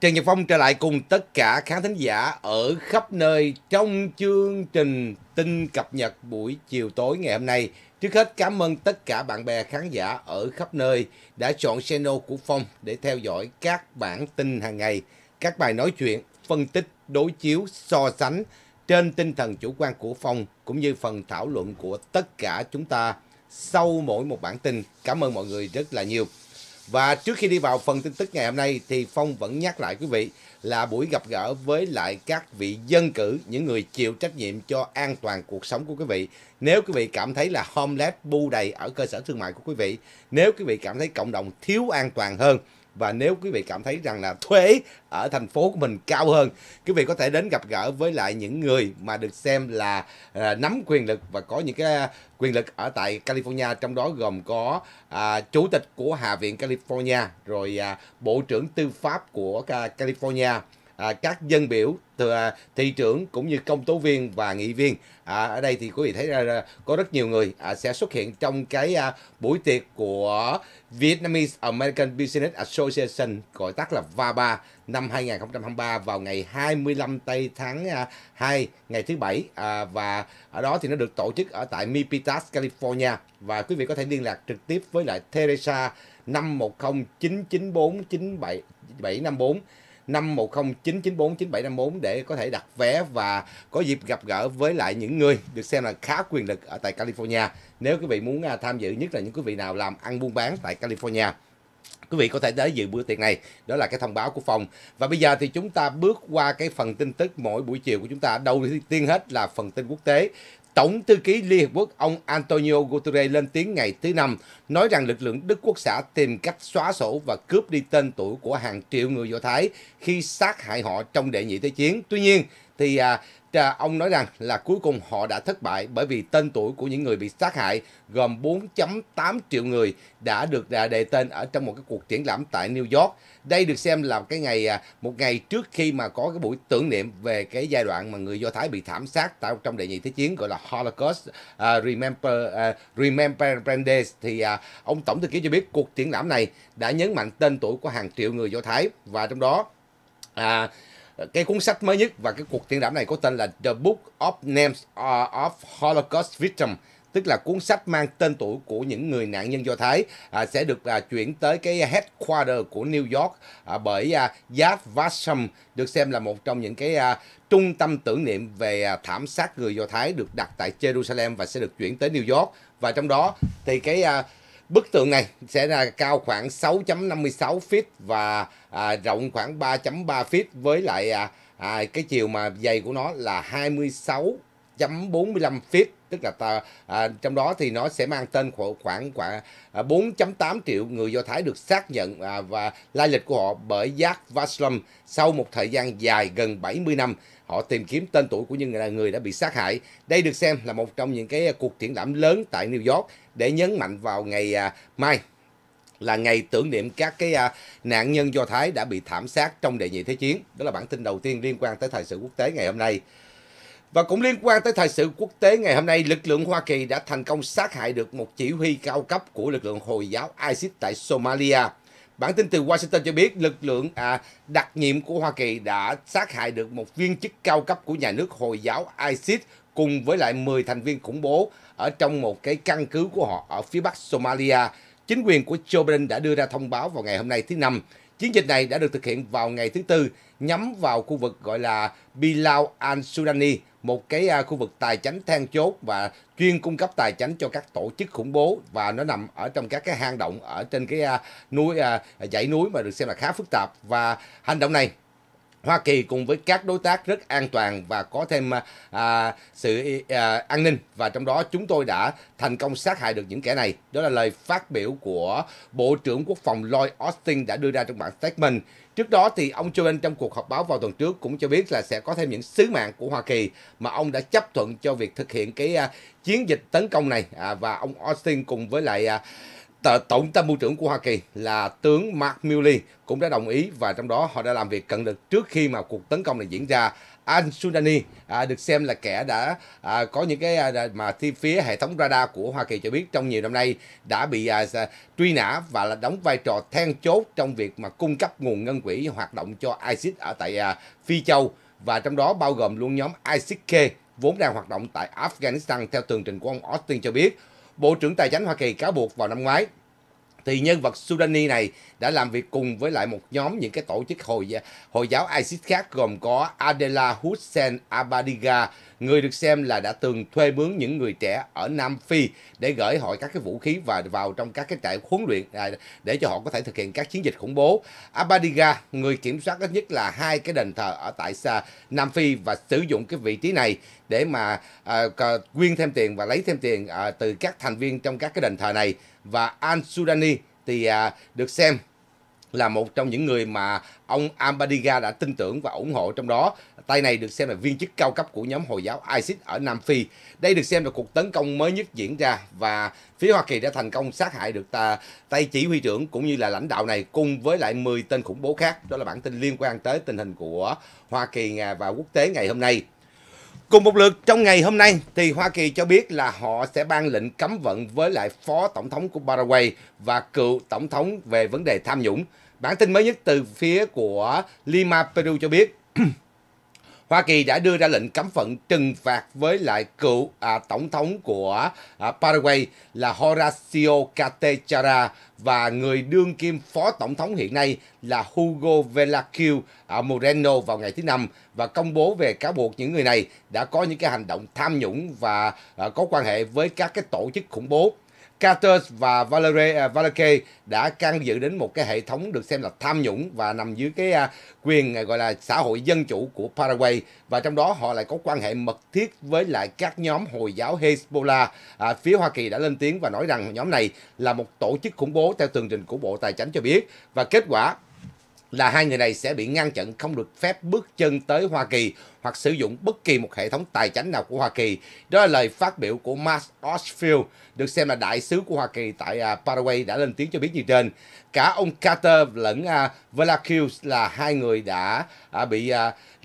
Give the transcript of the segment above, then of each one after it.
Trần Nhật Phong trở lại cùng tất cả khán thính giả ở khắp nơi trong chương trình tin cập nhật buổi chiều tối ngày hôm nay. Trước hết cảm ơn tất cả bạn bè khán giả ở khắp nơi đã chọn channel của Phong để theo dõi các bản tin hàng ngày, các bài nói chuyện, phân tích, đối chiếu, so sánh trên tinh thần chủ quan của Phong cũng như phần thảo luận của tất cả chúng ta sau mỗi một bản tin. Cảm ơn mọi người rất là nhiều. Và trước khi đi vào phần tin tức ngày hôm nay thì Phong vẫn nhắc lại quý vị là buổi gặp gỡ với lại các vị dân cử, những người chịu trách nhiệm cho an toàn cuộc sống của quý vị. Nếu quý vị cảm thấy là homeless bu đầy ở cơ sở thương mại của quý vị, nếu quý vị cảm thấy cộng đồng thiếu an toàn hơn và nếu quý vị cảm thấy rằng là thuế ở thành phố của mình cao hơn quý vị có thể đến gặp gỡ với lại những người mà được xem là à, nắm quyền lực và có những cái à, quyền lực ở tại California trong đó gồm có à, chủ tịch của Hạ viện California rồi à, bộ trưởng tư pháp của California à, các dân biểu từ à, thị trưởng cũng như công tố viên và nghị viên à, ở đây thì quý vị thấy ra có rất nhiều người à, sẽ xuất hiện trong cái à, buổi tiệc của Vietnamese American Business Association gọi tắt là VABA năm 2023 vào ngày 25 tây tháng à, 2 ngày thứ bảy à, và ở đó thì nó được tổ chức ở tại Mipitas California và quý vị có thể liên lạc trực tiếp với lại Teresa 510 994 97 754 510994974 để có thể đặt vé và có dịp gặp gỡ với lại những người được xem là khá quyền lực ở tại California. Nếu quý vị muốn à, tham dự nhất là những quý vị nào làm ăn buôn bán tại California quý vị có thể tới dự bữa tiệc này đó là cái thông báo của phòng và bây giờ thì chúng ta bước qua cái phần tin tức mỗi buổi chiều của chúng ta đầu tiên hết là phần tin quốc tế Tổng thư ký Liên Hợp Quốc ông Antonio Guterres lên tiếng ngày thứ Năm nói rằng lực lượng Đức Quốc xã tìm cách xóa sổ và cướp đi tên tuổi của hàng triệu người Do Thái khi sát hại họ trong đệ nhị thế chiến. Tuy nhiên, thì à, ông nói rằng là cuối cùng họ đã thất bại bởi vì tên tuổi của những người bị sát hại gồm 4.8 triệu người đã được à, đề tên ở trong một cái cuộc triển lãm tại New York. Đây được xem là cái ngày à, một ngày trước khi mà có cái buổi tưởng niệm về cái giai đoạn mà người Do Thái bị thảm sát tại trong đệ nhị thế chiến gọi là Holocaust uh, Remember uh, Remembrance Days thì uh, ông tổng thư ký cho biết cuộc triển lãm này đã nhấn mạnh tên tuổi của hàng triệu người Do Thái và trong đó à, cái cuốn sách mới nhất và cái cuộc triển lãm này có tên là The Book of Names à, of Holocaust Victims tức là cuốn sách mang tên tuổi của những người nạn nhân Do Thái à, sẽ được à, chuyển tới cái headquarter của New York à, bởi à, Yad Vashem được xem là một trong những cái à, trung tâm tưởng niệm về à, thảm sát người Do Thái được đặt tại Jerusalem và sẽ được chuyển tới New York và trong đó thì cái à, Bức tượng này sẽ là cao khoảng 6.56 feet và à, rộng khoảng 3.3 feet với lại à, à, cái chiều mà dày của nó là 26.45 feet tức là ta, à, trong đó thì nó sẽ mang tên khoảng khoảng 4.8 à, triệu người Do Thái được xác nhận à, và lai lịch của họ bởi Jack Vaslam sau một thời gian dài gần 70 năm họ tìm kiếm tên tuổi của những người, đã bị sát hại. Đây được xem là một trong những cái à, cuộc triển lãm lớn tại New York để nhấn mạnh vào ngày à, mai là ngày tưởng niệm các cái à, nạn nhân Do Thái đã bị thảm sát trong đệ nhị thế chiến. Đó là bản tin đầu tiên liên quan tới thời sự quốc tế ngày hôm nay. Và cũng liên quan tới thời sự quốc tế ngày hôm nay, lực lượng Hoa Kỳ đã thành công sát hại được một chỉ huy cao cấp của lực lượng Hồi giáo ISIS tại Somalia. Bản tin từ Washington cho biết lực lượng à, đặc nhiệm của Hoa Kỳ đã sát hại được một viên chức cao cấp của nhà nước Hồi giáo ISIS cùng với lại 10 thành viên khủng bố ở trong một cái căn cứ của họ ở phía bắc Somalia. Chính quyền của Joe Biden đã đưa ra thông báo vào ngày hôm nay thứ Năm Chiến dịch này đã được thực hiện vào ngày thứ Tư nhắm vào khu vực gọi là Bilal al-Sudani, một cái à, khu vực tài chính then chốt và chuyên cung cấp tài chính cho các tổ chức khủng bố và nó nằm ở trong các cái hang động ở trên cái à, núi à, dãy núi mà được xem là khá phức tạp và hành động này Hoa Kỳ cùng với các đối tác rất an toàn và có thêm à, à, sự à, an ninh và trong đó chúng tôi đã thành công sát hại được những kẻ này. Đó là lời phát biểu của Bộ trưởng Quốc phòng Lloyd Austin đã đưa ra trong bản statement. Trước đó thì ông Joe Biden trong cuộc họp báo vào tuần trước cũng cho biết là sẽ có thêm những sứ mạng của Hoa Kỳ mà ông đã chấp thuận cho việc thực hiện cái à, chiến dịch tấn công này à, và ông Austin cùng với lại à, tổng tham mưu trưởng của Hoa Kỳ là tướng Mark Milley cũng đã đồng ý và trong đó họ đã làm việc cận lực trước khi mà cuộc tấn công này diễn ra. Al Sudani à, được xem là kẻ đã à, có những cái à, mà thi phía hệ thống radar của Hoa Kỳ cho biết trong nhiều năm nay đã bị à, truy nã và là đóng vai trò then chốt trong việc mà cung cấp nguồn ngân quỹ hoạt động cho ISIS ở tại à, Phi Châu và trong đó bao gồm luôn nhóm ISIS-K vốn đang hoạt động tại Afghanistan theo tường trình của ông Austin cho biết Bộ trưởng Tài chính Hoa Kỳ cáo buộc vào năm ngoái thì nhân vật Sudani này đã làm việc cùng với lại một nhóm những cái tổ chức Hồi, Hồi giáo ISIS khác gồm có Adela Hussein Abadiga, người được xem là đã từng thuê mướn những người trẻ ở Nam Phi để gửi họ các cái vũ khí và vào trong các cái trại huấn luyện à, để cho họ có thể thực hiện các chiến dịch khủng bố. Abadiga, người kiểm soát ít nhất là hai cái đền thờ ở tại Nam Phi và sử dụng cái vị trí này để mà à, quyên thêm tiền và lấy thêm tiền à, từ các thành viên trong các cái đền thờ này và Al Sudani thì à, được xem là một trong những người mà ông Ambadiga đã tin tưởng và ủng hộ trong đó. Tay này được xem là viên chức cao cấp của nhóm Hồi giáo ISIS ở Nam Phi. Đây được xem là cuộc tấn công mới nhất diễn ra và phía Hoa Kỳ đã thành công sát hại được ta, à, tay chỉ huy trưởng cũng như là lãnh đạo này cùng với lại 10 tên khủng bố khác. Đó là bản tin liên quan tới tình hình của Hoa Kỳ à, và quốc tế ngày hôm nay. Cùng một lượt trong ngày hôm nay thì Hoa Kỳ cho biết là họ sẽ ban lệnh cấm vận với lại phó tổng thống của Paraguay và cựu tổng thống về vấn đề tham nhũng. Bản tin mới nhất từ phía của Lima Peru cho biết Hoa Kỳ đã đưa ra lệnh cấm vận trừng phạt với lại cựu à, tổng thống của à, Paraguay là Horacio Catechara và người đương kim phó tổng thống hiện nay là Hugo Velasquez à, Moreno vào ngày thứ năm và công bố về cáo buộc những người này đã có những cái hành động tham nhũng và à, có quan hệ với các cái tổ chức khủng bố. Carter và Valerie, uh, Valerie đã can dự đến một cái hệ thống được xem là tham nhũng và nằm dưới cái uh, quyền uh, gọi là xã hội dân chủ của Paraguay và trong đó họ lại có quan hệ mật thiết với lại các nhóm Hồi giáo Hezbollah. Uh, phía Hoa Kỳ đã lên tiếng và nói rằng nhóm này là một tổ chức khủng bố theo tường trình của Bộ Tài chính cho biết và kết quả là hai người này sẽ bị ngăn chặn không được phép bước chân tới Hoa Kỳ hoặc sử dụng bất kỳ một hệ thống tài chính nào của Hoa Kỳ. Đó là lời phát biểu của Mark Osfield, được xem là đại sứ của Hoa Kỳ tại à, Paraguay đã lên tiếng cho biết như trên. Cả ông Carter lẫn à, Velasquez là hai người đã à, bị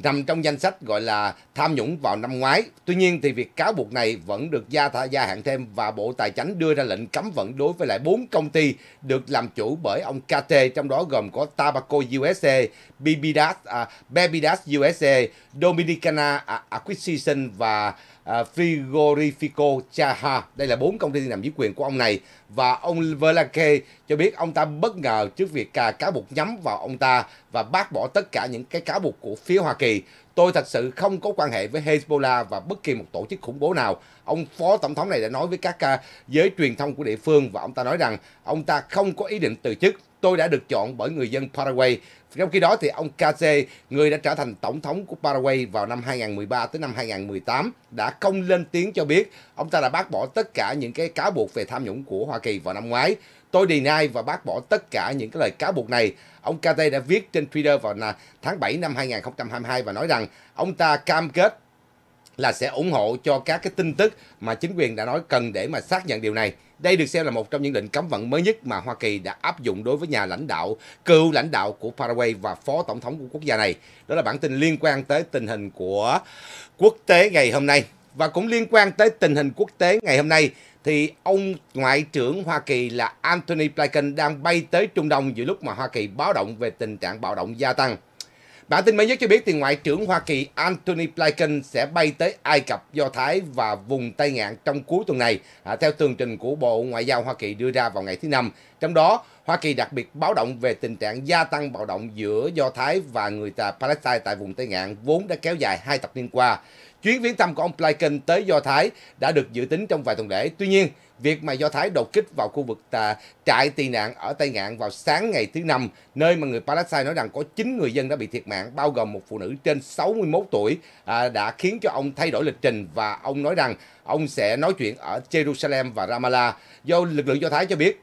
nằm trong danh sách gọi là tham nhũng vào năm ngoái. Tuy nhiên thì việc cáo buộc này vẫn được gia gia hạn thêm và Bộ Tài chính đưa ra lệnh cấm vận đối với lại bốn công ty được làm chủ bởi ông Cate trong đó gồm có Tabaco USA, Bebidas, uh, Bebidas USA, Dominic Americana, à, Acquisition và à, Frigorifico Chaha. Đây là bốn công ty nằm dưới quyền của ông này. Và ông Verlake cho biết ông ta bất ngờ trước việc cáo buộc nhắm vào ông ta và bác bỏ tất cả những cái cáo buộc của phía Hoa Kỳ. Tôi thật sự không có quan hệ với Hezbollah và bất kỳ một tổ chức khủng bố nào. Ông phó tổng thống này đã nói với các à, giới truyền thông của địa phương và ông ta nói rằng ông ta không có ý định từ chức tôi đã được chọn bởi người dân Paraguay. Trong khi đó thì ông Case, người đã trở thành tổng thống của Paraguay vào năm 2013 tới năm 2018, đã không lên tiếng cho biết ông ta đã bác bỏ tất cả những cái cáo buộc về tham nhũng của Hoa Kỳ vào năm ngoái. Tôi đi nay và bác bỏ tất cả những cái lời cáo buộc này. Ông Cate đã viết trên Twitter vào tháng 7 năm 2022 và nói rằng ông ta cam kết là sẽ ủng hộ cho các cái tin tức mà chính quyền đã nói cần để mà xác nhận điều này. Đây được xem là một trong những lệnh cấm vận mới nhất mà Hoa Kỳ đã áp dụng đối với nhà lãnh đạo, cựu lãnh đạo của Paraguay và phó tổng thống của quốc gia này. Đó là bản tin liên quan tới tình hình của quốc tế ngày hôm nay. Và cũng liên quan tới tình hình quốc tế ngày hôm nay thì ông Ngoại trưởng Hoa Kỳ là Anthony Blinken đang bay tới Trung Đông giữa lúc mà Hoa Kỳ báo động về tình trạng bạo động gia tăng. Bản tin mới nhất cho biết thì Ngoại trưởng Hoa Kỳ Antony Blinken sẽ bay tới Ai Cập, Do Thái và vùng Tây Ngạn trong cuối tuần này, à, theo tường trình của Bộ Ngoại giao Hoa Kỳ đưa ra vào ngày thứ Năm. Trong đó, Hoa Kỳ đặc biệt báo động về tình trạng gia tăng bạo động giữa Do Thái và người ta Palestine tại vùng Tây Ngạn vốn đã kéo dài hai thập niên qua. Chuyến viếng thăm của ông Blinken tới Do Thái đã được dự tính trong vài tuần lễ. Tuy nhiên, việc mà Do Thái đột kích vào khu vực trại tị nạn ở Tây Ngạn vào sáng ngày thứ Năm, nơi mà người Palestine nói rằng có 9 người dân đã bị thiệt mạng, bao gồm một phụ nữ trên 61 tuổi, à, đã khiến cho ông thay đổi lịch trình và ông nói rằng ông sẽ nói chuyện ở Jerusalem và Ramallah. Do lực lượng Do Thái cho biết,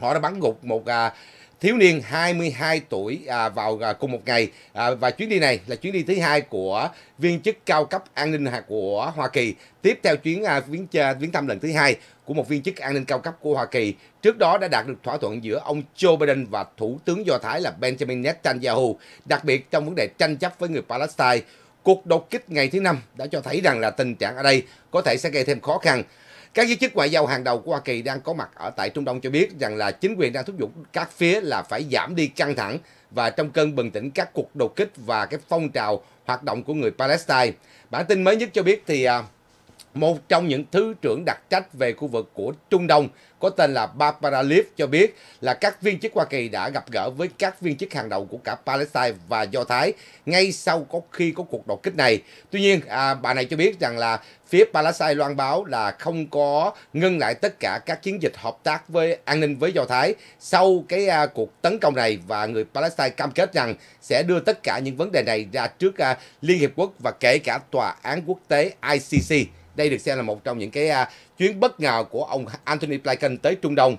họ đã bắn gục một... À, thiếu niên 22 tuổi à, vào à, cùng một ngày à, và chuyến đi này là chuyến đi thứ hai của viên chức cao cấp an ninh của Hoa Kỳ tiếp theo chuyến à, viếng viếng thăm lần thứ hai của một viên chức an ninh cao cấp của Hoa Kỳ trước đó đã đạt được thỏa thuận giữa ông Joe Biden và thủ tướng do thái là Benjamin Netanyahu đặc biệt trong vấn đề tranh chấp với người Palestine cuộc đột kích ngày thứ năm đã cho thấy rằng là tình trạng ở đây có thể sẽ gây thêm khó khăn các giới chức ngoại giao hàng đầu của Hoa Kỳ đang có mặt ở tại Trung Đông cho biết rằng là chính quyền đang thúc giục các phía là phải giảm đi căng thẳng và trong cơn bừng tỉnh các cuộc đột kích và cái phong trào hoạt động của người Palestine. Bản tin mới nhất cho biết thì à, một trong những thứ trưởng đặc trách về khu vực của Trung Đông có tên là Barbara Leaf cho biết là các viên chức Hoa Kỳ đã gặp gỡ với các viên chức hàng đầu của cả Palestine và Do Thái ngay sau có khi có cuộc đột kích này. Tuy nhiên, à, bà này cho biết rằng là phía Palestine loan báo là không có ngưng lại tất cả các chiến dịch hợp tác với an ninh với Do Thái sau cái à, cuộc tấn công này và người Palestine cam kết rằng sẽ đưa tất cả những vấn đề này ra trước à, Liên Hiệp Quốc và kể cả Tòa án Quốc tế ICC. Đây được xem là một trong những cái à, chuyến bất ngờ của ông Anthony Blinken tới Trung Đông.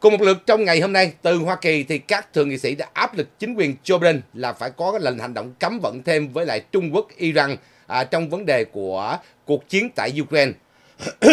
Cùng một lượt trong ngày hôm nay, từ Hoa Kỳ thì các thượng nghị sĩ đã áp lực chính quyền Joe Biden là phải có lệnh hành động cấm vận thêm với lại Trung Quốc, Iran à, trong vấn đề của cuộc chiến tại Ukraine.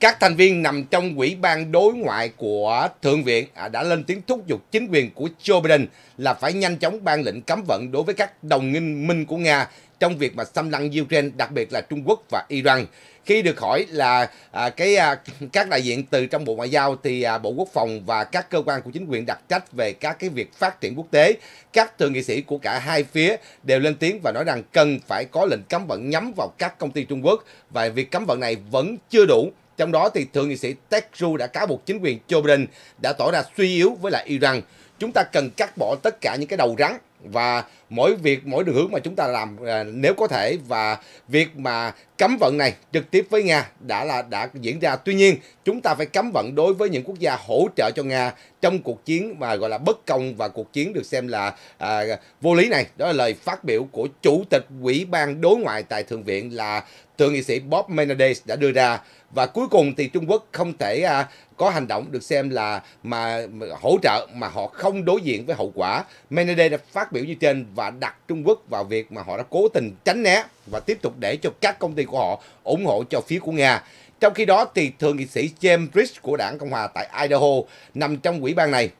các thành viên nằm trong quỹ ban đối ngoại của Thượng viện à, đã lên tiếng thúc giục chính quyền của Joe Biden là phải nhanh chóng ban lệnh cấm vận đối với các đồng minh của Nga trong việc mà xâm lăng Ukraine, đặc biệt là Trung Quốc và Iran. Khi được hỏi là à, cái à, các đại diện từ trong Bộ Ngoại giao thì à, Bộ Quốc phòng và các cơ quan của chính quyền đặc trách về các cái việc phát triển quốc tế, các thượng nghị sĩ của cả hai phía đều lên tiếng và nói rằng cần phải có lệnh cấm vận nhắm vào các công ty Trung Quốc và việc cấm vận này vẫn chưa đủ trong đó thì thượng nghị sĩ Ted đã cáo buộc chính quyền Joe Biden đã tỏ ra suy yếu với lại Iran. Chúng ta cần cắt bỏ tất cả những cái đầu rắn và mỗi việc mỗi đường hướng mà chúng ta làm à, nếu có thể và việc mà cấm vận này trực tiếp với Nga đã là đã diễn ra tuy nhiên chúng ta phải cấm vận đối với những quốc gia hỗ trợ cho Nga trong cuộc chiến mà gọi là bất công và cuộc chiến được xem là à, vô lý này đó là lời phát biểu của chủ tịch ủy ban đối ngoại tại thượng viện là thượng nghị sĩ Bob Menendez đã đưa ra và cuối cùng thì Trung Quốc không thể à, có hành động được xem là mà hỗ trợ mà họ không đối diện với hậu quả. Menendez đã phát biểu như trên và đặt Trung Quốc vào việc mà họ đã cố tình tránh né và tiếp tục để cho các công ty của họ ủng hộ cho phía của Nga. Trong khi đó thì thượng nghị sĩ James Rich của đảng Cộng hòa tại Idaho nằm trong quỹ ban này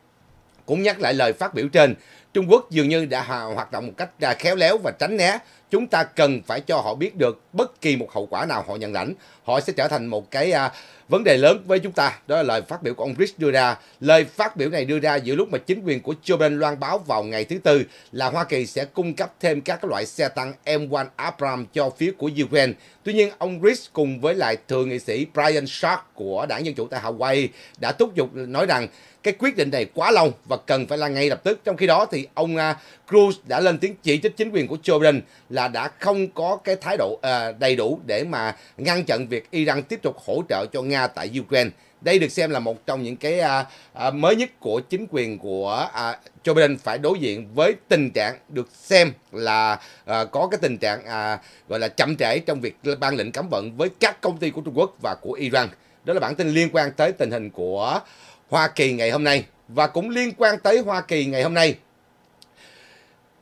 cũng nhắc lại lời phát biểu trên Trung Quốc dường như đã hoạt động một cách khéo léo và tránh né. Chúng ta cần phải cho họ biết được bất kỳ một hậu quả nào họ nhận lãnh, họ sẽ trở thành một cái à, vấn đề lớn với chúng ta. Đó là lời phát biểu của ông Rich đưa ra. Lời phát biểu này đưa ra giữa lúc mà chính quyền của Joe Biden loan báo vào ngày thứ Tư là Hoa Kỳ sẽ cung cấp thêm các loại xe tăng M1 Abrams cho phía của Ukraine. Tuy nhiên, ông Rich cùng với lại thượng nghị sĩ Brian Sharp của đảng Dân Chủ tại Hawaii đã thúc giục nói rằng cái quyết định này quá lâu và cần phải là ngay lập tức. Trong khi đó thì thì ông à, Cruz đã lên tiếng chỉ trích chính quyền của Joe Biden là đã không có cái thái độ uh, đầy đủ để mà ngăn chặn việc Iran tiếp tục hỗ trợ cho Nga tại Ukraine. Đây được xem là một trong những cái à, à, mới nhất của chính quyền của à, Joe Biden phải đối diện với tình trạng được xem là à, có cái tình trạng à, gọi là chậm trễ trong việc ban lệnh cấm vận với các công ty của Trung Quốc và của Iran. Đó là bản tin liên quan tới tình hình của Hoa Kỳ ngày hôm nay và cũng liên quan tới Hoa Kỳ ngày hôm nay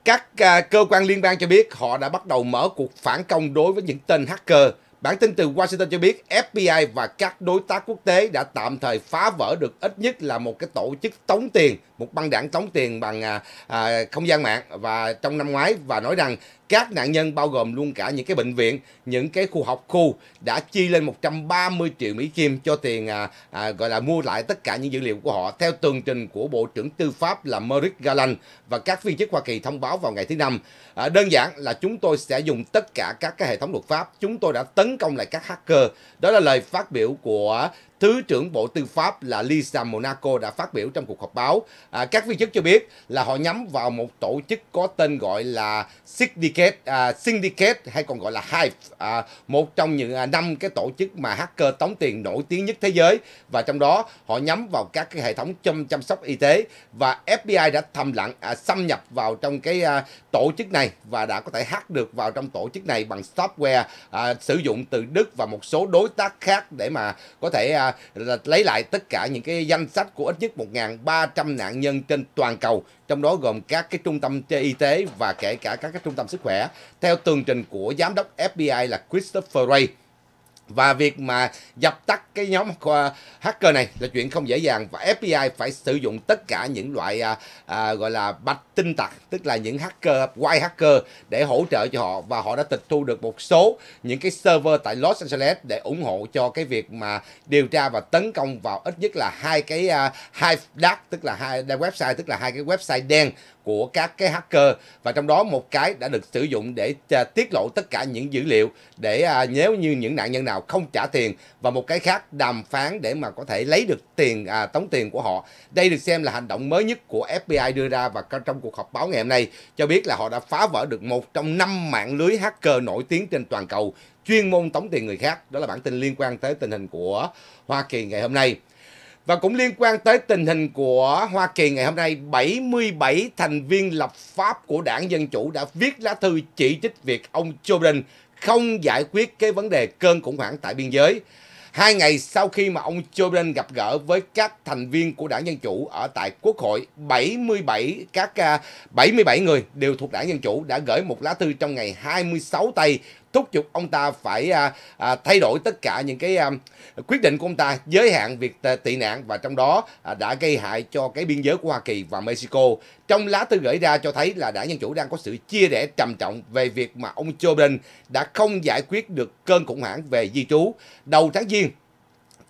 các à, cơ quan liên bang cho biết họ đã bắt đầu mở cuộc phản công đối với những tên hacker. Bản tin từ Washington cho biết FBI và các đối tác quốc tế đã tạm thời phá vỡ được ít nhất là một cái tổ chức tống tiền, một băng đảng tống tiền bằng à, à không gian mạng và trong năm ngoái và nói rằng các nạn nhân bao gồm luôn cả những cái bệnh viện, những cái khu học khu đã chi lên 130 triệu Mỹ Kim cho tiền à, à, gọi là mua lại tất cả những dữ liệu của họ theo tường trình của Bộ trưởng Tư pháp là Merrick Garland và các viên chức Hoa Kỳ thông báo vào ngày thứ năm. À, đơn giản là chúng tôi sẽ dùng tất cả các cái hệ thống luật pháp. Chúng tôi đã tấn công lại các hacker. Đó là lời phát biểu của Thứ trưởng Bộ Tư pháp là Lisa Monaco đã phát biểu trong cuộc họp báo. À, các viên chức cho biết là họ nhắm vào một tổ chức có tên gọi là Syndicate, à, Syndicate hay còn gọi là Hive, à, một trong những à, năm cái tổ chức mà hacker tống tiền nổi tiếng nhất thế giới. Và trong đó họ nhắm vào các cái hệ thống chăm, chăm sóc y tế và FBI đã thầm lặng à, xâm nhập vào trong cái à, tổ chức này và đã có thể hack được vào trong tổ chức này bằng software à, sử dụng từ Đức và một số đối tác khác để mà có thể à, lấy lại tất cả những cái danh sách của ít nhất 1.300 nạn nhân trên toàn cầu, trong đó gồm các cái trung tâm y tế và kể cả các cái trung tâm sức khỏe, theo tường trình của giám đốc FBI là Christopher Wray. Và việc mà dập tắt cái nhóm à, hacker này là chuyện không dễ dàng và FBI phải sử dụng tất cả những loại à, à, gọi là bạch tinh tặc, tức là những hacker, white hacker để hỗ trợ cho họ và họ đã tịch thu được một số những cái server tại Los Angeles để ủng hộ cho cái việc mà điều tra và tấn công vào ít nhất là hai cái à, hai dark tức là hai website tức là hai cái website đen của các cái hacker và trong đó một cái đã được sử dụng để à, tiết lộ tất cả những dữ liệu để à, nếu như những nạn nhân nào nào không trả tiền và một cái khác đàm phán để mà có thể lấy được tiền à, tống tiền của họ. Đây được xem là hành động mới nhất của FBI đưa ra và trong cuộc họp báo ngày hôm nay cho biết là họ đã phá vỡ được một trong năm mạng lưới hacker nổi tiếng trên toàn cầu chuyên môn tống tiền người khác. Đó là bản tin liên quan tới tình hình của Hoa Kỳ ngày hôm nay. Và cũng liên quan tới tình hình của Hoa Kỳ ngày hôm nay, 77 thành viên lập pháp của đảng Dân Chủ đã viết lá thư chỉ trích việc ông Joe Biden không giải quyết cái vấn đề cơn khủng hoảng tại biên giới. Hai ngày sau khi mà ông Joe Biden gặp gỡ với các thành viên của đảng Dân Chủ ở tại Quốc hội, 77 các 77 à, người đều thuộc đảng Dân Chủ đã gửi một lá thư trong ngày 26 tây thúc giục ông ta phải à, à, thay đổi tất cả những cái à, quyết định của ông ta giới hạn việc tị nạn và trong đó à, đã gây hại cho cái biên giới của Hoa Kỳ và Mexico. Trong lá thư gửi ra cho thấy là đảng Dân Chủ đang có sự chia rẽ trầm trọng về việc mà ông Joe Biden đã không giải quyết được cơn khủng hoảng về di trú. Đầu tháng Giêng,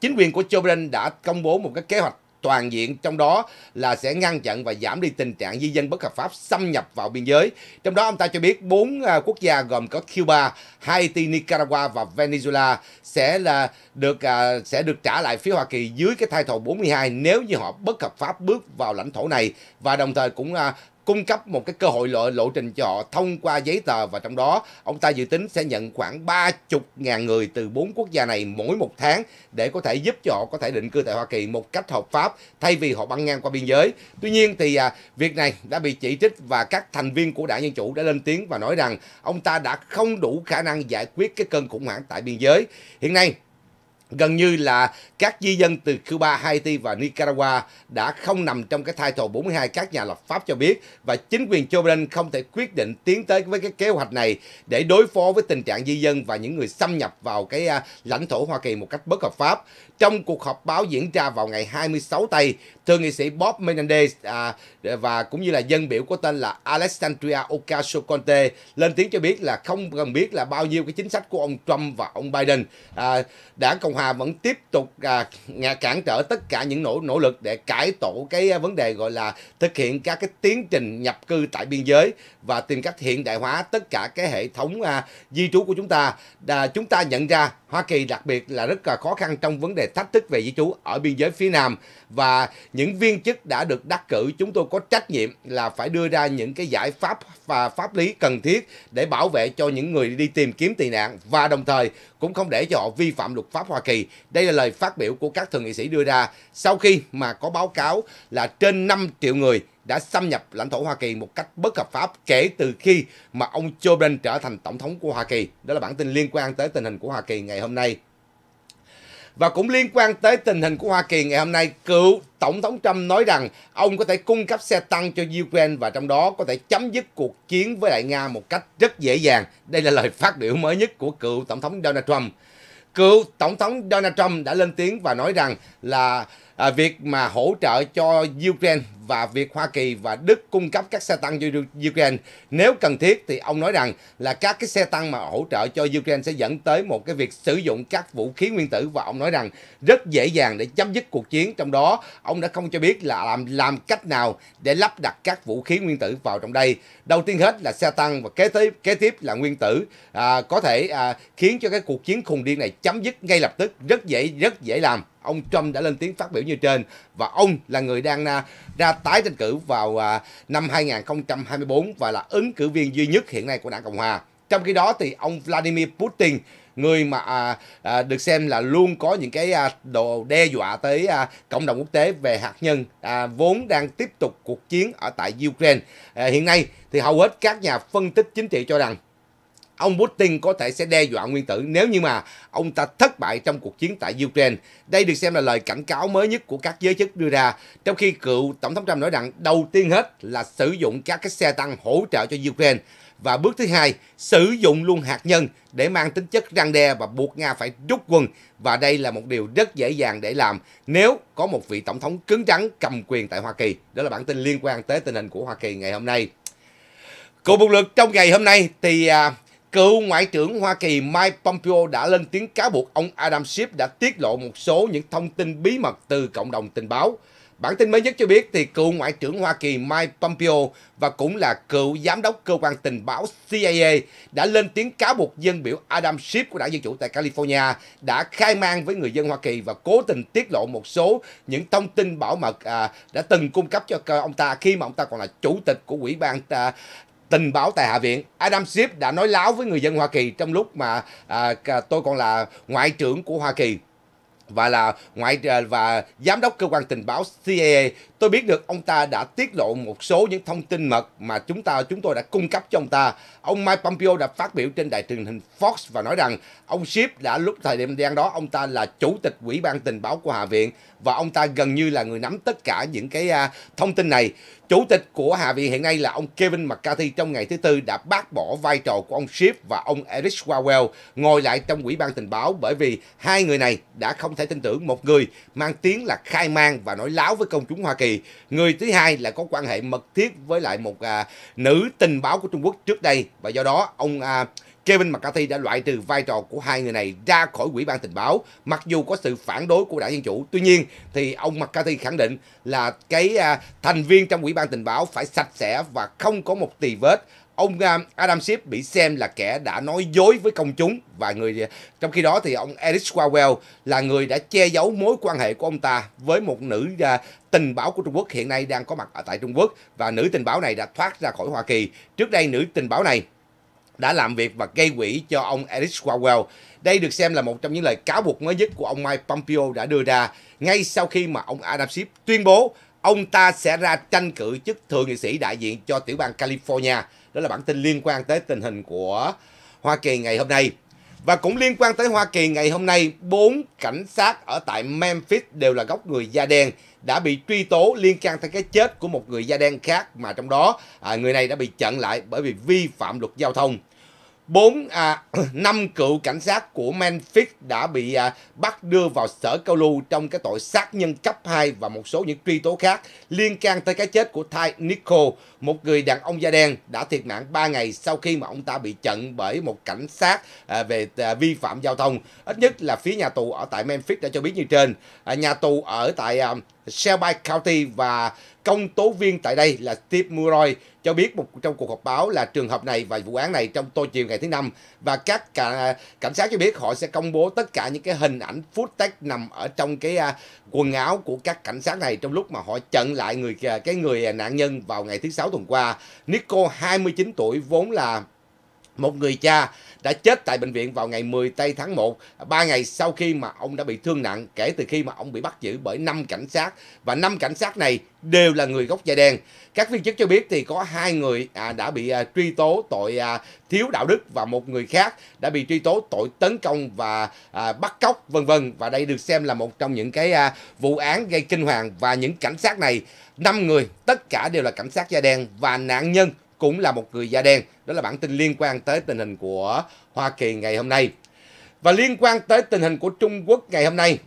chính quyền của Joe Biden đã công bố một cái kế hoạch toàn diện trong đó là sẽ ngăn chặn và giảm đi tình trạng di dân bất hợp pháp xâm nhập vào biên giới. Trong đó ông ta cho biết bốn à, quốc gia gồm có Cuba, Haiti, Nicaragua và Venezuela sẽ là được à, sẽ được trả lại phía Hoa Kỳ dưới cái thai thầu 42 nếu như họ bất hợp pháp bước vào lãnh thổ này và đồng thời cũng à, cung cấp một cái cơ hội lộ, lộ trình cho họ thông qua giấy tờ và trong đó ông ta dự tính sẽ nhận khoảng 30.000 người từ bốn quốc gia này mỗi một tháng để có thể giúp cho họ có thể định cư tại Hoa Kỳ một cách hợp pháp thay vì họ băng ngang qua biên giới. Tuy nhiên thì à, việc này đã bị chỉ trích và các thành viên của đảng Dân Chủ đã lên tiếng và nói rằng ông ta đã không đủ khả năng giải quyết cái cơn khủng hoảng tại biên giới. Hiện nay Gần như là các di dân từ Cuba, Haiti và Nicaragua đã không nằm trong cái thai thổ 42 các nhà lập pháp cho biết và chính quyền Joe Biden không thể quyết định tiến tới với cái kế hoạch này để đối phó với tình trạng di dân và những người xâm nhập vào cái à, lãnh thổ Hoa Kỳ một cách bất hợp pháp. Trong cuộc họp báo diễn ra vào ngày 26 tây, thượng nghị sĩ Bob Menendez à, và cũng như là dân biểu có tên là Alexandria Ocasio-Cortez lên tiếng cho biết là không cần biết là bao nhiêu cái chính sách của ông Trump và ông Biden. À, đảng Cộng Hòa vẫn tiếp tục à, cản trở tất cả những nỗ nỗ lực để cải tổ cái vấn đề gọi là thực hiện các cái tiến trình nhập cư tại biên giới và tìm cách hiện đại hóa tất cả cái hệ thống à, di trú của chúng ta. À, chúng ta nhận ra Hoa Kỳ đặc biệt là rất là khó khăn trong vấn đề thách thức về di trú ở biên giới phía Nam và những viên chức đã được đắc cử chúng tôi có trách nhiệm là phải đưa ra những cái giải pháp và pháp lý cần thiết để bảo vệ cho những người đi tìm kiếm tị nạn và đồng thời cũng không để cho họ vi phạm luật pháp Hoa Kỳ. Đây là lời phát biểu của các thượng nghị sĩ đưa ra sau khi mà có báo cáo là trên 5 triệu người đã xâm nhập lãnh thổ Hoa Kỳ một cách bất hợp pháp kể từ khi mà ông Joe Biden trở thành tổng thống của Hoa Kỳ. Đó là bản tin liên quan tới tình hình của Hoa Kỳ ngày hôm nay. Và cũng liên quan tới tình hình của Hoa Kỳ ngày hôm nay, cựu Tổng thống Trump nói rằng ông có thể cung cấp xe tăng cho Ukraine và trong đó có thể chấm dứt cuộc chiến với lại Nga một cách rất dễ dàng. Đây là lời phát biểu mới nhất của cựu Tổng thống Donald Trump. Cựu Tổng thống Donald Trump đã lên tiếng và nói rằng là à, việc mà hỗ trợ cho Ukraine và việc Hoa Kỳ và Đức cung cấp các xe tăng cho Ukraine nếu cần thiết thì ông nói rằng là các cái xe tăng mà hỗ trợ cho Ukraine sẽ dẫn tới một cái việc sử dụng các vũ khí nguyên tử và ông nói rằng rất dễ dàng để chấm dứt cuộc chiến trong đó ông đã không cho biết là làm làm cách nào để lắp đặt các vũ khí nguyên tử vào trong đây đầu tiên hết là xe tăng và kế tiếp kế tiếp là nguyên tử à, có thể à, khiến cho cái cuộc chiến khùng điên này chấm dứt ngay lập tức rất dễ rất dễ làm ông Trump đã lên tiếng phát biểu như trên và ông là người đang à, ra tái tranh cử vào à, năm 2024 và là ứng cử viên duy nhất hiện nay của đảng Cộng hòa. Trong khi đó thì ông Vladimir Putin người mà à, à, được xem là luôn có những cái à, đồ đe dọa tới à, cộng đồng quốc tế về hạt nhân à, vốn đang tiếp tục cuộc chiến ở tại Ukraine. À, hiện nay thì hầu hết các nhà phân tích chính trị cho rằng ông Putin có thể sẽ đe dọa nguyên tử nếu như mà ông ta thất bại trong cuộc chiến tại Ukraine. Đây được xem là lời cảnh cáo mới nhất của các giới chức đưa ra, trong khi cựu Tổng thống Trump nói rằng đầu tiên hết là sử dụng các cái xe tăng hỗ trợ cho Ukraine. Và bước thứ hai, sử dụng luôn hạt nhân để mang tính chất răng đe và buộc Nga phải rút quân. Và đây là một điều rất dễ dàng để làm nếu có một vị tổng thống cứng rắn cầm quyền tại Hoa Kỳ. Đó là bản tin liên quan tới tình hình của Hoa Kỳ ngày hôm nay. Cùng một lượt trong ngày hôm nay thì à, Cựu Ngoại trưởng Hoa Kỳ Mike Pompeo đã lên tiếng cáo buộc ông Adam Schiff đã tiết lộ một số những thông tin bí mật từ cộng đồng tình báo. Bản tin mới nhất cho biết thì cựu Ngoại trưởng Hoa Kỳ Mike Pompeo và cũng là cựu giám đốc cơ quan tình báo CIA đã lên tiếng cáo buộc dân biểu Adam Schiff của đảng Dân Chủ tại California đã khai mang với người dân Hoa Kỳ và cố tình tiết lộ một số những thông tin bảo mật à, đã từng cung cấp cho ông ta khi mà ông ta còn là chủ tịch của Ủy ban à, tình báo tại Hạ viện. Adam Schiff đã nói láo với người dân Hoa Kỳ trong lúc mà à, tôi còn là ngoại trưởng của Hoa Kỳ và là ngoại à, và giám đốc cơ quan tình báo CIA Tôi biết được ông ta đã tiết lộ một số những thông tin mật mà chúng ta chúng tôi đã cung cấp cho ông ta. Ông Mike Pompeo đã phát biểu trên đài truyền hình Fox và nói rằng ông Schiff đã lúc thời điểm đen đó ông ta là chủ tịch ủy ban tình báo của Hạ viện và ông ta gần như là người nắm tất cả những cái uh, thông tin này. Chủ tịch của Hạ viện hiện nay là ông Kevin McCarthy trong ngày thứ tư đã bác bỏ vai trò của ông Schiff và ông Eric Swalwell ngồi lại trong ủy ban tình báo bởi vì hai người này đã không thể tin tưởng một người mang tiếng là khai man và nói láo với công chúng Hoa Kỳ Kỳ. Người thứ hai là có quan hệ mật thiết với lại một à, nữ tình báo của Trung Quốc trước đây và do đó ông à, Kevin McCarthy đã loại trừ vai trò của hai người này ra khỏi quỹ ban tình báo mặc dù có sự phản đối của đảng Dân Chủ. Tuy nhiên thì ông McCarthy khẳng định là cái à, thành viên trong quỹ ban tình báo phải sạch sẽ và không có một tì vết ông à, Adam Schiff bị xem là kẻ đã nói dối với công chúng và người trong khi đó thì ông Eric Swalwell là người đã che giấu mối quan hệ của ông ta với một nữ à, tình báo của Trung Quốc hiện nay đang có mặt ở tại Trung Quốc và nữ tình báo này đã thoát ra khỏi Hoa Kỳ. Trước đây nữ tình báo này đã làm việc và gây quỹ cho ông Eric Swalwell. Đây được xem là một trong những lời cáo buộc mới nhất của ông Mike Pompeo đã đưa ra ngay sau khi mà ông Adam Schiff tuyên bố ông ta sẽ ra tranh cử chức thượng nghị sĩ đại diện cho tiểu bang California đó là bản tin liên quan tới tình hình của Hoa Kỳ ngày hôm nay. Và cũng liên quan tới Hoa Kỳ ngày hôm nay, bốn cảnh sát ở tại Memphis đều là gốc người da đen đã bị truy tố liên quan tới cái chết của một người da đen khác mà trong đó à, người này đã bị chặn lại bởi vì vi phạm luật giao thông bốn à, năm cựu cảnh sát của Memphis đã bị à, bắt đưa vào sở câu lưu trong cái tội sát nhân cấp 2 và một số những truy tố khác liên can tới cái chết của Ty Nichol, một người đàn ông da đen đã thiệt mạng 3 ngày sau khi mà ông ta bị chặn bởi một cảnh sát à, về à, vi phạm giao thông. Ít nhất là phía nhà tù ở tại Memphis đã cho biết như trên. À, nhà tù ở tại à, Shelby County và công tố viên tại đây là Steve Murray cho biết một trong cuộc họp báo là trường hợp này và vụ án này trong tôi chiều ngày thứ năm và các cả, cảnh sát cho biết họ sẽ công bố tất cả những cái hình ảnh footage nằm ở trong cái uh, quần áo của các cảnh sát này trong lúc mà họ chặn lại người à, cái người à, nạn nhân vào ngày thứ sáu tuần qua. Nico 29 tuổi vốn là một người cha đã chết tại bệnh viện vào ngày 10 tây tháng 1, 3 ngày sau khi mà ông đã bị thương nặng kể từ khi mà ông bị bắt giữ bởi 5 cảnh sát và 5 cảnh sát này đều là người gốc da đen. Các viên chức cho biết thì có hai người à, đã bị à, truy tố tội à, thiếu đạo đức và một người khác đã bị truy tố tội tấn công và à, bắt cóc vân vân và đây được xem là một trong những cái à, vụ án gây kinh hoàng và những cảnh sát này năm người tất cả đều là cảnh sát da đen và nạn nhân cũng là một người da đen. Đó là bản tin liên quan tới tình hình của Hoa Kỳ ngày hôm nay. Và liên quan tới tình hình của Trung Quốc ngày hôm nay,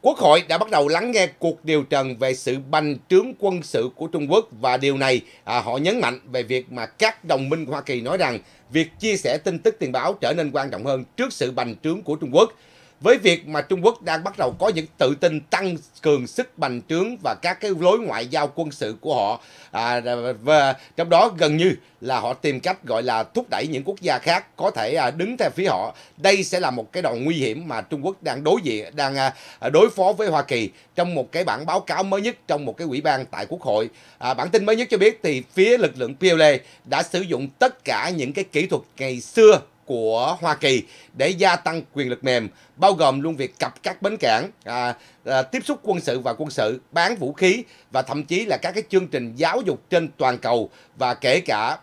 Quốc hội đã bắt đầu lắng nghe cuộc điều trần về sự bành trướng quân sự của Trung Quốc và điều này à, họ nhấn mạnh về việc mà các đồng minh của Hoa Kỳ nói rằng việc chia sẻ tin tức tiền báo trở nên quan trọng hơn trước sự bành trướng của Trung Quốc với việc mà Trung Quốc đang bắt đầu có những tự tin tăng cường sức bành trướng và các cái lối ngoại giao quân sự của họ à, và trong đó gần như là họ tìm cách gọi là thúc đẩy những quốc gia khác có thể à, đứng theo phía họ đây sẽ là một cái đòn nguy hiểm mà Trung Quốc đang đối diện đang à, đối phó với Hoa Kỳ trong một cái bản báo cáo mới nhất trong một cái ủy ban tại Quốc hội à, bản tin mới nhất cho biết thì phía lực lượng PLA e đã sử dụng tất cả những cái kỹ thuật ngày xưa của Hoa Kỳ để gia tăng quyền lực mềm, bao gồm luôn việc cặp các bến cảng, à, à, tiếp xúc quân sự và quân sự, bán vũ khí và thậm chí là các cái chương trình giáo dục trên toàn cầu và kể cả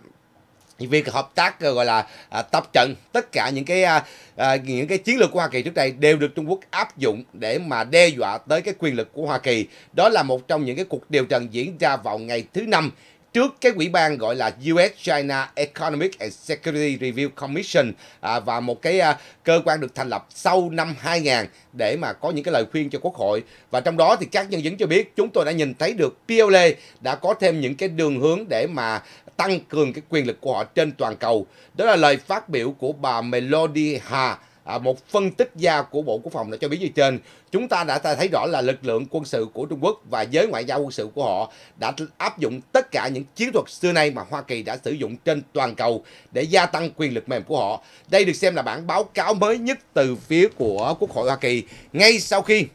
việc hợp tác ờ, gọi là à, tập trận tất cả những cái à, à, những cái chiến lược của Hoa Kỳ trước đây đều được Trung Quốc áp dụng để mà đe dọa tới cái quyền lực của Hoa Kỳ đó là một trong những cái cuộc điều trần diễn ra vào ngày thứ năm trước cái quỹ ban gọi là US China Economic and Security Review Commission à, và một cái à, cơ quan được thành lập sau năm 2000 để mà có những cái lời khuyên cho Quốc hội và trong đó thì các nhân chứng cho biết chúng tôi đã nhìn thấy được PLA e đã có thêm những cái đường hướng để mà tăng cường cái quyền lực của họ trên toàn cầu. Đó là lời phát biểu của bà Melody Ha À, một phân tích gia của Bộ Quốc phòng đã cho biết như trên, chúng ta đã thấy rõ là lực lượng quân sự của Trung Quốc và giới ngoại giao quân sự của họ đã áp dụng tất cả những chiến thuật xưa nay mà Hoa Kỳ đã sử dụng trên toàn cầu để gia tăng quyền lực mềm của họ. Đây được xem là bản báo cáo mới nhất từ phía của Quốc hội Hoa Kỳ ngay sau khi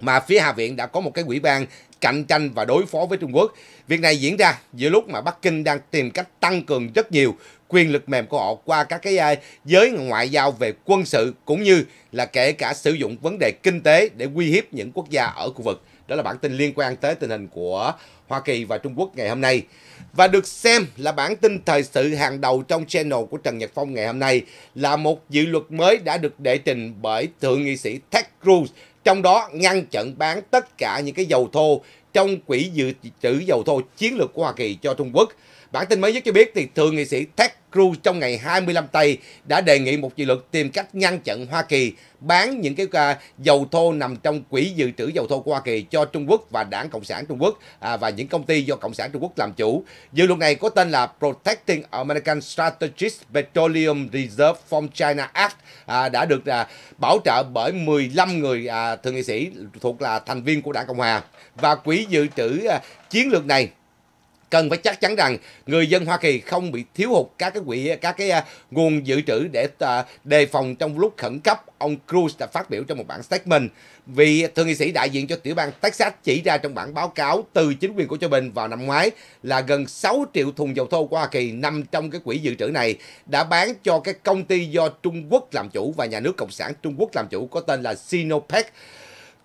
mà phía Hạ viện đã có một cái quỹ ban cạnh tranh và đối phó với Trung Quốc. Việc này diễn ra giữa lúc mà Bắc Kinh đang tìm cách tăng cường rất nhiều quyền lực mềm của họ qua các cái giới ngoại giao về quân sự cũng như là kể cả sử dụng vấn đề kinh tế để uy hiếp những quốc gia ở khu vực. Đó là bản tin liên quan tới tình hình của Hoa Kỳ và Trung Quốc ngày hôm nay. Và được xem là bản tin thời sự hàng đầu trong channel của Trần Nhật Phong ngày hôm nay là một dự luật mới đã được đệ trình bởi Thượng nghị sĩ Ted Cruz, trong đó ngăn chặn bán tất cả những cái dầu thô trong quỹ dự trữ dầu thô chiến lược của Hoa Kỳ cho Trung Quốc. Bản tin mới nhất cho biết thì thượng nghị sĩ Ted Cruz trong ngày 25 Tây đã đề nghị một dự luật tìm cách ngăn chặn Hoa Kỳ bán những cái à, dầu thô nằm trong quỹ dự trữ dầu thô của Hoa Kỳ cho Trung Quốc và Đảng Cộng sản Trung Quốc à, và những công ty do Cộng sản Trung Quốc làm chủ. Dự luật này có tên là Protecting American Strategic Petroleum Reserve from China Act à, đã được bảo trợ bởi 15 người thượng nghị sĩ thuộc là thành viên của Đảng Cộng hòa và quỹ dự trữ chiến lược này cần phải chắc chắn rằng người dân Hoa Kỳ không bị thiếu hụt các cái quỹ các cái à, nguồn dự trữ để à, đề phòng trong lúc khẩn cấp. Ông Cruz đã phát biểu trong một bản statement vì thượng nghị sĩ đại diện cho tiểu bang Texas chỉ ra trong bản báo cáo từ chính quyền của Joe Biden vào năm ngoái là gần 6 triệu thùng dầu thô của Hoa Kỳ nằm trong cái quỹ dự trữ này đã bán cho cái công ty do Trung Quốc làm chủ và nhà nước Cộng sản Trung Quốc làm chủ có tên là Sinopec.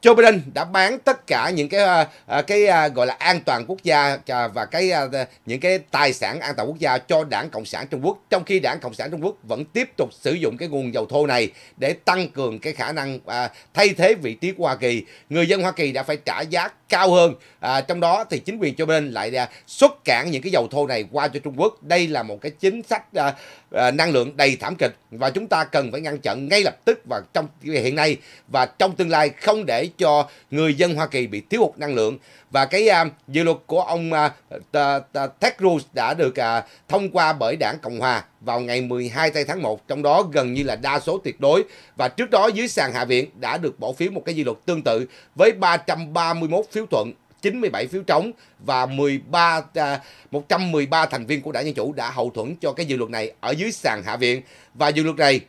Joe Biden đã bán tất cả những cái ờ, ờ, cái ờ, gọi là an toàn quốc gia và cái những cái tài sản an toàn quốc gia cho đảng Cộng sản Trung Quốc trong khi đảng Cộng sản Trung Quốc vẫn tiếp tục sử dụng cái nguồn dầu thô này để tăng cường cái khả năng thay thế vị trí của Hoa Kỳ. Người dân Hoa Kỳ đã phải trả giá cao hơn. À, trong đó thì chính quyền Joe Biden lại à, xuất cản những cái dầu thô này qua cho Trung Quốc. Đây là một cái chính sách à, à, năng lượng đầy thảm kịch và chúng ta cần phải ngăn chặn ngay lập tức và trong hiện nay và trong tương lai không để cho người dân Hoa Kỳ bị thiếu hụt năng lượng và cái um, dự luật của ông uh, Ted Cruz đã được uh, thông qua bởi đảng Cộng Hòa vào ngày 12 tây tháng 1 trong đó gần như là đa số tuyệt đối và trước đó dưới sàn Hạ viện đã được bỏ phiếu một cái dự luật tương tự với 331 phiếu thuận 97 phiếu trống và 13 à, 113 thành viên của Đảng Dân Chủ đã hậu thuẫn cho cái dự luật này ở dưới sàn Hạ viện và dự luật này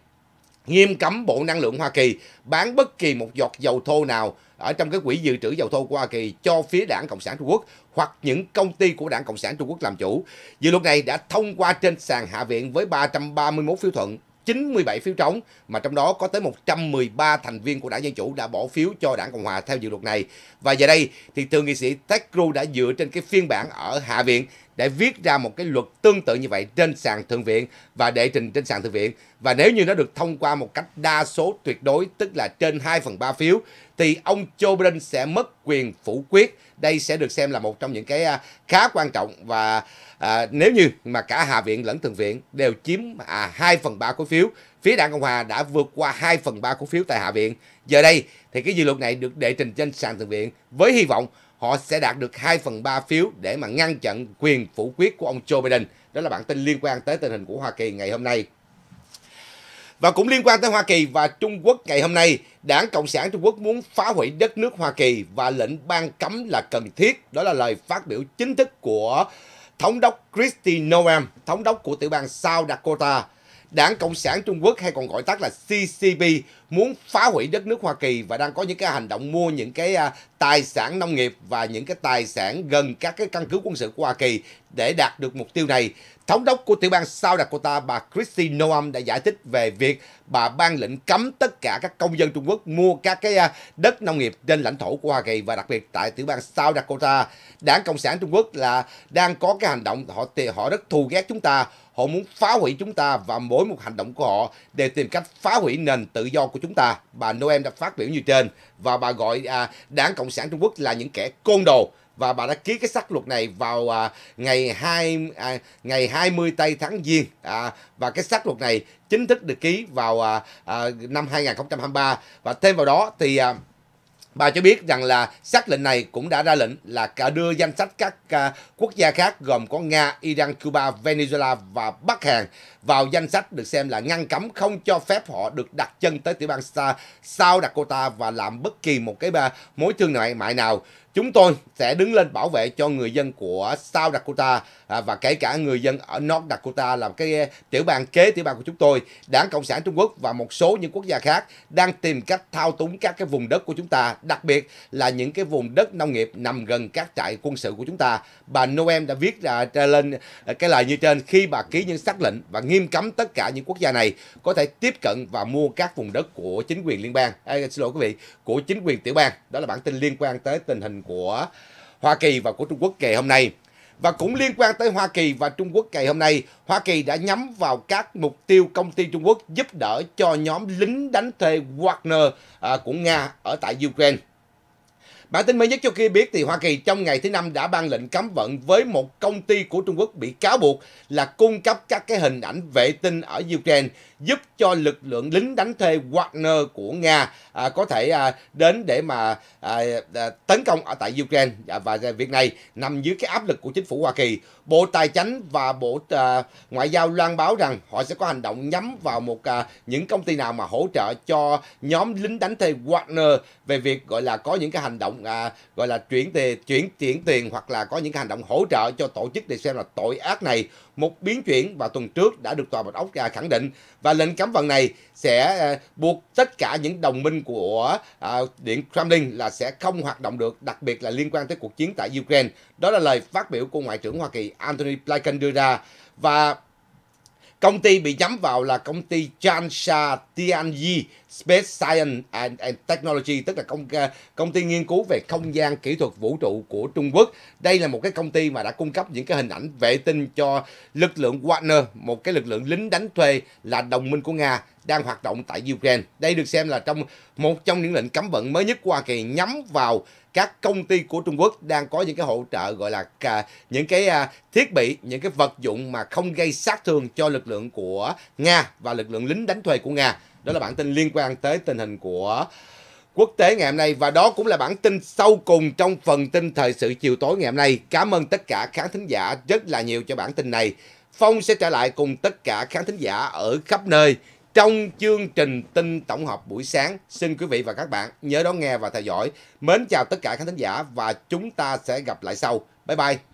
nghiêm cấm Bộ Năng lượng Hoa Kỳ bán bất kỳ một giọt dầu thô nào ở trong cái quỹ dự trữ dầu thô của Hoa Kỳ cho phía đảng Cộng sản Trung Quốc hoặc những công ty của đảng Cộng sản Trung Quốc làm chủ. Dự luật này đã thông qua trên sàn Hạ viện với 331 phiếu thuận 97 phiếu trống mà trong đó có tới 113 thành viên của đảng Dân Chủ đã bỏ phiếu cho đảng Cộng Hòa theo dự luật này. Và giờ đây thì thượng nghị sĩ Ted Cruz đã dựa trên cái phiên bản ở Hạ viện để viết ra một cái luật tương tự như vậy trên sàn thượng viện và đệ trình trên sàn thượng viện. Và nếu như nó được thông qua một cách đa số tuyệt đối, tức là trên 2 phần 3 phiếu, thì ông Joe Biden sẽ mất quyền phủ quyết. Đây sẽ được xem là một trong những cái à, khá quan trọng và à, nếu như mà cả Hạ viện lẫn Thượng viện đều chiếm à, 2 phần 3 cổ phiếu, phía Đảng Cộng Hòa đã vượt qua 2 phần 3 cổ phiếu tại Hạ viện. Giờ đây thì cái dự luật này được đệ trình trên sàn Thượng viện với hy vọng họ sẽ đạt được 2 phần 3 phiếu để mà ngăn chặn quyền phủ quyết của ông Joe Biden. Đó là bản tin liên quan tới tình hình của Hoa Kỳ ngày hôm nay. Và cũng liên quan tới Hoa Kỳ và Trung Quốc ngày hôm nay, Đảng Cộng sản Trung Quốc muốn phá hủy đất nước Hoa Kỳ và lệnh ban cấm là cần thiết. Đó là lời phát biểu chính thức của Thống đốc Christy Noem, thống đốc của tiểu bang South Dakota, Đảng Cộng sản Trung Quốc hay còn gọi tắt là CCP muốn phá hủy đất nước Hoa Kỳ và đang có những cái hành động mua những cái à, tài sản nông nghiệp và những cái tài sản gần các cái căn cứ quân sự của Hoa Kỳ để đạt được mục tiêu này. Thống đốc của tiểu bang South Dakota bà Kristi Noam đã giải thích về việc bà ban lệnh cấm tất cả các công dân Trung Quốc mua các cái à, đất nông nghiệp trên lãnh thổ của Hoa Kỳ và đặc biệt tại tiểu bang South Dakota. Đảng Cộng sản Trung Quốc là đang có cái hành động họ họ rất thù ghét chúng ta Họ muốn phá hủy chúng ta và mỗi một hành động của họ đều tìm cách phá hủy nền tự do của chúng ta. Bà Noem đã phát biểu như trên và bà gọi à, đảng Cộng sản Trung Quốc là những kẻ côn đồ và bà đã ký cái sắc luật này vào à, ngày hai à, ngày 20 tây tháng Giêng à, và cái sắc luật này chính thức được ký vào à, à, năm 2023 và thêm vào đó thì à, Bà cho biết rằng là xác lệnh này cũng đã ra lệnh là cả đưa danh sách các à, quốc gia khác gồm có Nga, Iran, Cuba, Venezuela và Bắc Hàn vào danh sách được xem là ngăn cấm không cho phép họ được đặt chân tới tiểu bang South Dakota và làm bất kỳ một cái mối thương mại mại nào. Chúng tôi sẽ đứng lên bảo vệ cho người dân của South Dakota à, và kể cả người dân ở North Dakota làm cái à, tiểu bang kế tiểu bang của chúng tôi. Đảng Cộng sản Trung Quốc và một số những quốc gia khác đang tìm cách thao túng các cái vùng đất của chúng ta, đặc biệt là những cái vùng đất nông nghiệp nằm gần các trại quân sự của chúng ta. Bà Noem đã viết ra lên à, cái lời như trên khi bà ký những xác lệnh và nghiêm nghiêm cấm tất cả những quốc gia này có thể tiếp cận và mua các vùng đất của chính quyền liên bang, à, xin lỗi quý vị, của chính quyền tiểu bang. Đó là bản tin liên quan tới tình hình của Hoa Kỳ và của Trung Quốc ngày hôm nay. Và cũng liên quan tới Hoa Kỳ và Trung Quốc ngày hôm nay, Hoa Kỳ đã nhắm vào các mục tiêu công ty Trung Quốc giúp đỡ cho nhóm lính đánh thuê Wagner à, của Nga ở tại Ukraine. Bản tin mới nhất cho kia biết thì Hoa Kỳ trong ngày thứ năm đã ban lệnh cấm vận với một công ty của Trung Quốc bị cáo buộc là cung cấp các cái hình ảnh vệ tinh ở Ukraine giúp cho lực lượng lính đánh thuê Wagner của Nga à, có thể à, đến để mà à, à, tấn công ở tại Ukraine à, và việc này nằm dưới cái áp lực của chính phủ Hoa Kỳ. Bộ Tài chính và Bộ à, Ngoại giao loan báo rằng họ sẽ có hành động nhắm vào một à, những công ty nào mà hỗ trợ cho nhóm lính đánh thuê Wagner về việc gọi là có những cái hành động động à, gọi là chuyển tiền chuyển chuyển tiền hoặc là có những hành động hỗ trợ cho tổ chức để xem là tội ác này một biến chuyển vào tuần trước đã được tòa bạch ốc à, khẳng định và lệnh cấm vận này sẽ à, buộc tất cả những đồng minh của à, điện Kremlin là sẽ không hoạt động được đặc biệt là liên quan tới cuộc chiến tại Ukraine đó là lời phát biểu của ngoại trưởng Hoa Kỳ Antony Blinken đưa ra và Công ty bị nhắm vào là công ty Changsha Tianyi Space Science and, and Technology, tức là công ờ, công ty nghiên cứu về không gian kỹ thuật vũ trụ của Trung Quốc. Đây là một cái công ty mà đã cung cấp những cái hình ảnh vệ tinh cho lực lượng Wagner, một cái lực lượng lính đánh thuê là đồng minh của Nga đang hoạt động tại Ukraine. Đây được xem là trong một trong những lệnh cấm vận mới nhất của Hoa Kỳ nhắm vào các công ty của Trung Quốc đang có những cái hỗ trợ gọi là cả những cái à, thiết bị, những cái vật dụng mà không gây sát thương cho lực lượng của Nga và lực lượng lính đánh thuê của Nga. Đó là bản tin liên quan tới tình hình của quốc tế ngày hôm nay và đó cũng là bản tin sâu cùng trong phần tin thời sự chiều tối ngày hôm nay. Cảm ơn tất cả khán thính giả rất là nhiều cho bản tin này. Phong sẽ trở lại cùng tất cả khán thính giả ở khắp nơi trong chương trình tin tổng hợp buổi sáng. Xin quý vị và các bạn nhớ đón nghe và theo dõi. Mến chào tất cả khán thính giả và chúng ta sẽ gặp lại sau. Bye bye.